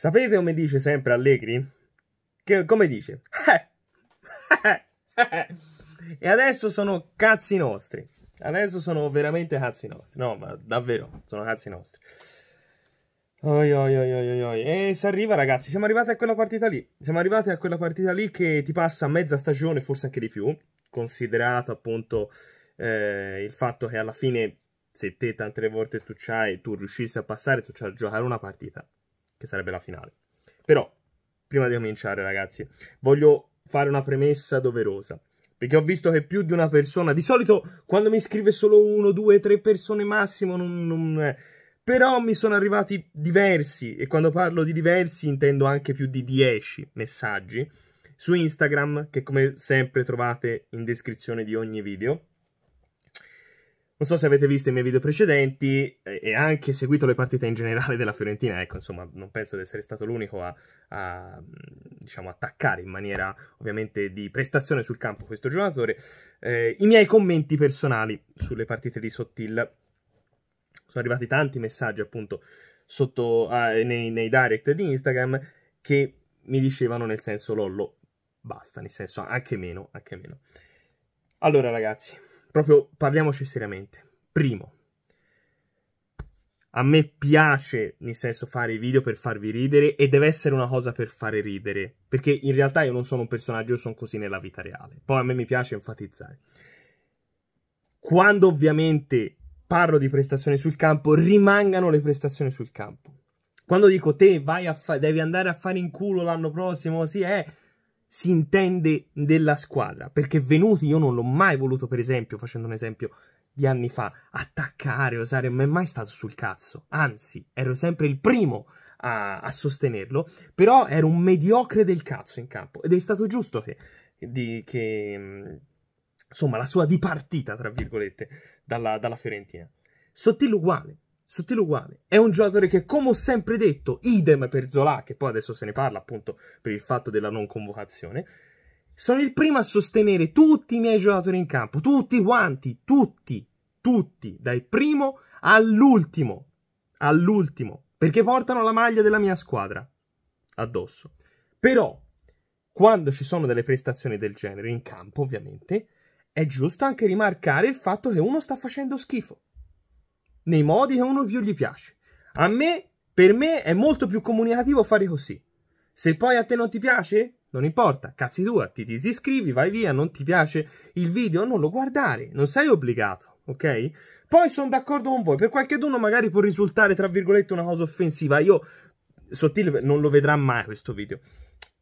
Sapete come dice sempre Allegri? Che, come dice? e adesso sono cazzi nostri. Adesso sono veramente cazzi nostri. No, ma davvero, sono cazzi nostri. Oi, oi, oi, oi, oi. E si arriva, ragazzi. Siamo arrivati a quella partita lì. Siamo arrivati a quella partita lì che ti passa mezza stagione, forse anche di più. Considerato appunto eh, il fatto che alla fine, se te tante volte tu c'hai, tu riuscissi a passare, tu c'hai a giocare una partita che sarebbe la finale. Però, prima di cominciare, ragazzi, voglio fare una premessa doverosa. Perché ho visto che più di una persona. Di solito quando mi scrive solo uno, due, tre persone massimo, non. non eh. Però mi sono arrivati diversi, e quando parlo di diversi intendo anche più di dieci messaggi su Instagram, che come sempre trovate in descrizione di ogni video. Non so se avete visto i miei video precedenti e anche seguito le partite in generale della Fiorentina, ecco, insomma, non penso di essere stato l'unico a, a diciamo, attaccare in maniera ovviamente di prestazione sul campo questo giocatore. Eh, I miei commenti personali sulle partite di Sottil. Sono arrivati tanti messaggi appunto sotto, eh, nei, nei direct di Instagram che mi dicevano nel senso Lollo, basta, nel senso anche meno, anche meno. Allora ragazzi, proprio parliamoci seriamente. Primo, a me piace, nel senso, fare i video per farvi ridere e deve essere una cosa per fare ridere, perché in realtà io non sono un personaggio, io sono così nella vita reale. Poi a me mi piace enfatizzare. Quando ovviamente parlo di prestazioni sul campo, rimangano le prestazioni sul campo. Quando dico te vai a fa- devi andare a fare in culo l'anno prossimo, sì, eh, si intende della squadra, perché Venuti io non l'ho mai voluto, per esempio, facendo un esempio di anni fa, attaccare, osare, non è mai stato sul cazzo, anzi, ero sempre il primo a, a sostenerlo, però ero un mediocre del cazzo in campo, ed è stato giusto che, di, che mm, insomma, la sua dipartita, tra virgolette, dalla, dalla Fiorentina. Sottil uguale, sottile uguale. È un giocatore che, come ho sempre detto, idem per Zola, che poi adesso se ne parla appunto per il fatto della non convocazione. Sono il primo a sostenere tutti i miei giocatori in campo, tutti quanti, tutti, tutti, dal primo all'ultimo, all'ultimo, perché portano la maglia della mia squadra addosso. Però, quando ci sono delle prestazioni del genere in campo, ovviamente, è giusto anche rimarcare il fatto che uno sta facendo schifo nei modi che uno più gli piace. A me, per me, è molto più comunicativo fare così. Se poi a te non ti piace, non importa, cazzi tua, ti disiscrivi, vai via, non ti piace il video, non lo guardare, non sei obbligato, ok? Poi sono d'accordo con voi, per qualche dono magari può risultare, tra virgolette, una cosa offensiva, io, sottile, non lo vedrà mai questo video.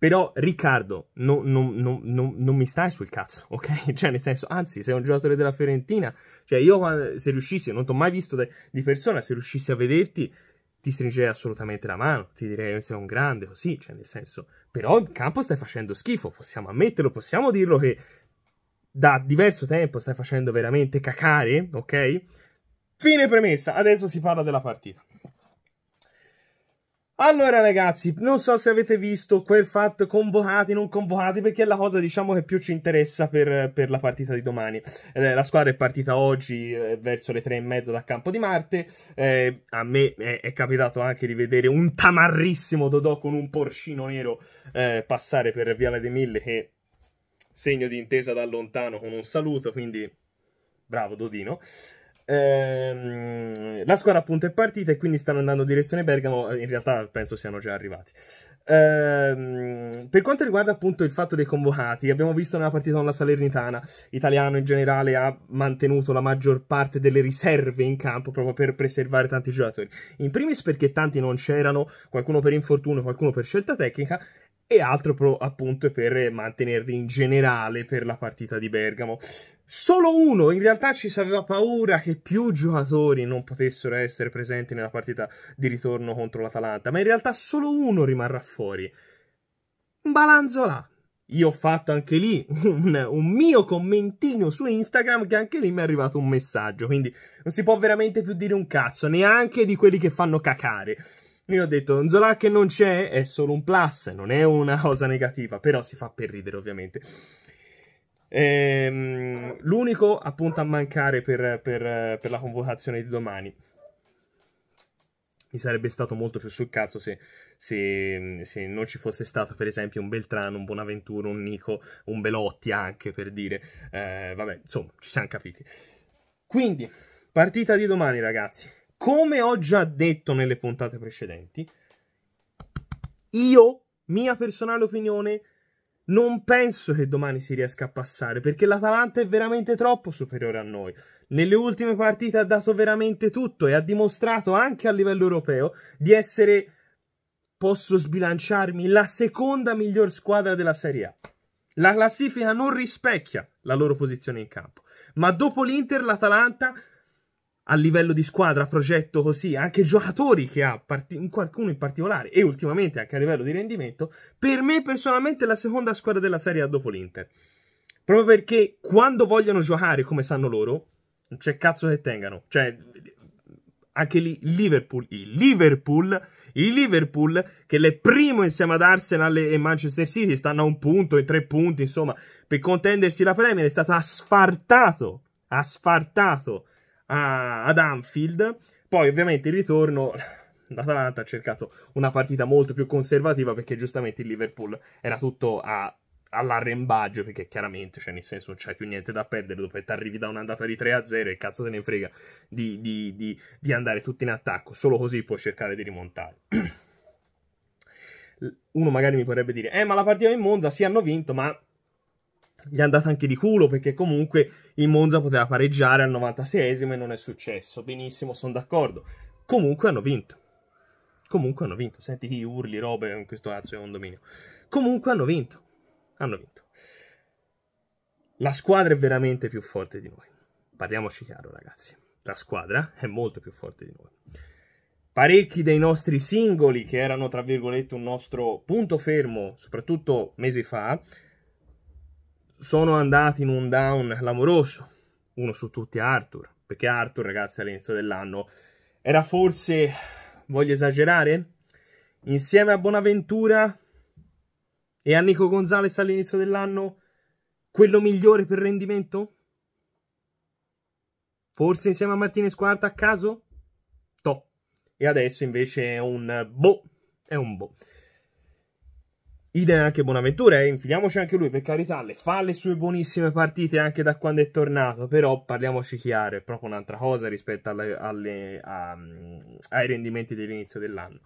Però Riccardo no, no, no, non mi stai sul cazzo, ok? Cioè, nel senso, anzi, sei un giocatore della Fiorentina. Cioè, io se riuscissi, non ti ho mai visto de- di persona, se riuscissi a vederti, ti stringerei assolutamente la mano, ti direi che sei un grande, così, cioè, nel senso. Però in campo stai facendo schifo, possiamo ammetterlo, possiamo dirlo che da diverso tempo stai facendo veramente cacare, ok? Fine premessa, adesso si parla della partita. Allora ragazzi, non so se avete visto quel fatto convocati, non convocati, perché è la cosa diciamo che più ci interessa per, per la partita di domani. Eh, la squadra è partita oggi eh, verso le tre e mezza da campo di Marte, eh, a me è, è, capitato anche di vedere un tamarrissimo Dodò con un porcino nero eh, passare per Viale dei Mille che segno di intesa da lontano con un saluto, quindi bravo Dodino ehm, la squadra appunto è partita e quindi stanno andando in direzione Bergamo, in realtà penso siano già arrivati. Ehm, per quanto riguarda appunto il fatto dei convocati, abbiamo visto nella partita con la Salernitana, Italiano in generale ha mantenuto la maggior parte delle riserve in campo proprio per preservare tanti giocatori. In primis perché tanti non c'erano, qualcuno per infortunio, qualcuno per scelta tecnica e altro pro, appunto per mantenerli in generale per la partita di Bergamo. Solo uno, in realtà ci si aveva paura che più giocatori non potessero essere presenti nella partita di ritorno contro l'Atalanta, ma in realtà solo uno rimarrà fuori. Balanzola. Io ho fatto anche lì un, un, mio commentino su Instagram che anche lì mi è arrivato un messaggio, quindi non si può veramente più dire un cazzo, neanche di quelli che fanno cacare. Io ho detto, Zola che non c'è è solo un plus, non è una cosa negativa, però si fa per ridere ovviamente. Ehm, l'unico appunto a mancare per, per, per la convocazione di domani mi sarebbe stato molto più sul cazzo se, se, se, non ci fosse stato per esempio un Beltrano, un Bonaventura, un Nico, un Belotti anche per dire, eh, vabbè insomma ci siamo capiti. Quindi partita di domani ragazzi, come ho già detto nelle puntate precedenti, io, mia personale opinione, non penso che domani si riesca a passare perché l'Atalanta è veramente troppo superiore a noi. Nelle ultime partite ha dato veramente tutto e ha dimostrato anche a livello europeo di essere, posso sbilanciarmi, la seconda miglior squadra della Serie A. La classifica non rispecchia la loro posizione in campo, ma dopo l'Inter l'Atalanta a livello di squadra, progetto così, anche giocatori che ha, part- qualcuno in particolare e ultimamente anche a livello di rendimento, per me personalmente è la seconda squadra della Serie dopo l'Inter. Proprio perché quando vogliono giocare come sanno loro, non c'è cazzo che tengano. Cioè, anche lì Liverpool, il Liverpool, il Liverpool che è primo insieme ad Arsenal e Manchester City, stanno a un punto e tre punti, insomma, per contendersi la Premier è stato asfartato, asfartato a, ad Anfield. Poi ovviamente il ritorno l'Atalanta ha cercato una partita molto più conservativa perché giustamente il Liverpool era tutto a, all'arrembaggio perché chiaramente, cioè nel senso non c'è più niente da perdere dopo che ti arrivi da un'andata di 3-0 e cazzo se ne frega di, di, di, di andare tutti in attacco, solo così puoi cercare di rimontare. Uno magari mi potrebbe dire, eh ma la partita in Monza sì hanno vinto ma gli è andata anche di culo perché comunque il Monza poteva pareggiare al 96esimo e non è successo. Benissimo, sono d'accordo. Comunque hanno vinto. Comunque hanno vinto. Senti chi urli, robe, in questo cazzo è un dominio. Comunque hanno vinto. Hanno vinto. La squadra è veramente più forte di noi. Parliamoci chiaro, ragazzi. La squadra è molto più forte di noi. Parecchi dei nostri singoli, che erano, tra virgolette, un nostro punto fermo, soprattutto mesi fa, sono andati in un down clamoroso, uno su tutti Arthur, perché Arthur, ragazzi, all'inizio dell'anno era forse, voglio esagerare, insieme a Bonaventura e a Nico Gonzalez all'inizio dell'anno quello migliore per rendimento? Forse insieme a Martinez Quarta a caso? To. E adesso invece è un boh, è un boh. Idem anche Bonaventura, eh, infiliamoci anche lui, per carità, le fa le sue buonissime partite anche da quando è tornato, però parliamoci chiaro, è proprio un'altra cosa rispetto alle, alle, a, mm, ai rendimenti dell'inizio dell'anno.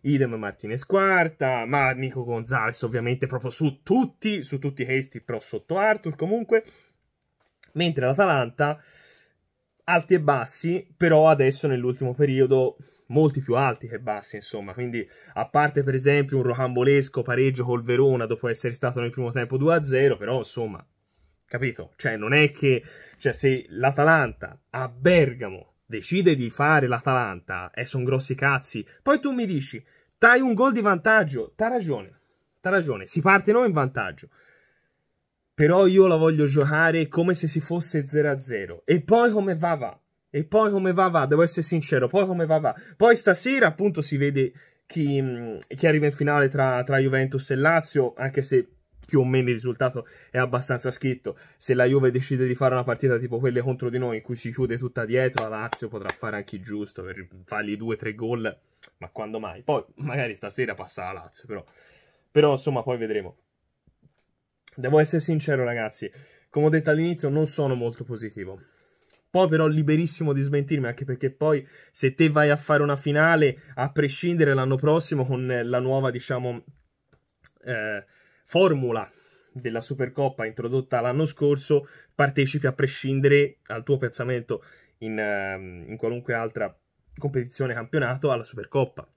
Idem Martinez quarta, ma Nico Gonzalez ovviamente proprio su tutti, su tutti i però sotto Arthur comunque. Mentre l'Atalanta, alti e bassi, però adesso nell'ultimo periodo molti più alti che bassi, insomma. Quindi, a parte per esempio un rocambolesco pareggio col Verona dopo essere stato nel primo tempo 2-0, però insomma, capito? Cioè, non è che cioè, se l'Atalanta a Bergamo decide di fare l'Atalanta, eh, sono grossi cazzi. Poi tu mi dici, dai un gol di vantaggio, t'ha ragione, t'ha ragione, si parte noi in vantaggio. Però io la voglio giocare come se si fosse 0-0 e poi come va va e poi come va va, devo essere sincero, poi come va va. Poi stasera appunto si vede chi, mm, chi arriva in finale tra, tra Juventus e Lazio, anche se più o meno il risultato è abbastanza scritto. Se la Juve decide di fare una partita tipo quelle contro di noi, in cui si chiude tutta dietro, la Lazio potrà fare anche il giusto per fargli 2 tre gol, ma quando mai? Poi magari stasera passa la Lazio, però. Però insomma, poi vedremo. Devo essere sincero, ragazzi. Come ho detto all'inizio, non sono molto positivo poi però liberissimo di smentirmi, anche perché poi se te vai a fare una finale, a prescindere l'anno prossimo con la nuova, diciamo, eh, formula della Supercoppa introdotta l'anno scorso, partecipi a prescindere al tuo piazzamento in, ehm, in qualunque altra competizione campionato alla Supercoppa.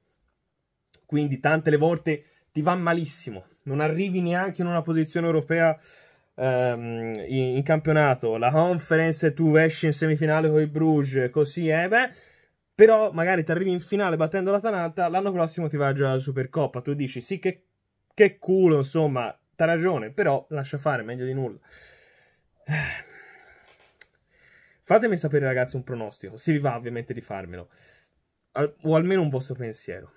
Quindi tante le volte ti va malissimo, non arrivi neanche in una posizione europea um, in, in, campionato, la conference, tu esci in semifinale con i Bruges, così è, eh, beh. Però magari ti arrivi in finale battendo l'Atalanta, l'anno prossimo ti va già alla Supercoppa. Tu dici sì che, che culo, insomma, t'ha ragione, però lascia fare, meglio di nulla. Fatemi sapere ragazzi un pronostico, se vi va ovviamente di farmelo, Al o almeno un vostro pensiero.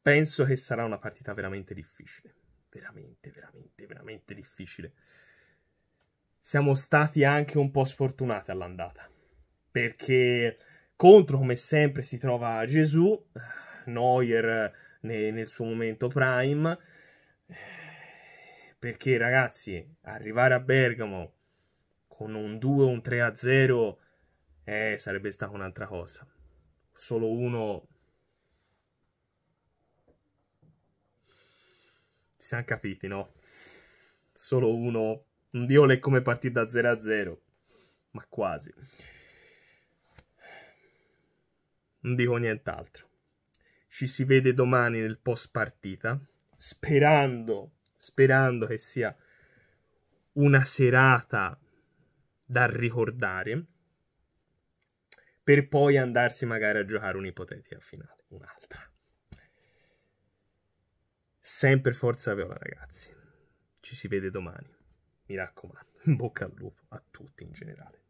Penso che sarà una partita veramente difficile veramente, veramente, veramente difficile. Siamo stati anche un po' sfortunati all'andata, perché contro, come sempre, si trova Gesù, Neuer nel, suo momento prime, perché ragazzi, arrivare a Bergamo con un 2 un 3 0 eh, sarebbe stata un'altra cosa. Solo uno siamo capiti, no? Solo uno. Un diole è come partire da 0 a 0. Ma quasi. Non dico nient'altro. Ci si vede domani nel post partita. Sperando, sperando che sia una serata da ricordare per poi andarsi magari a giocare un'ipotetica finale, un'altra. Sempre Forza Viola, ragazzi. Ci si vede domani. Mi raccomando, bocca al lupo a tutti in generale.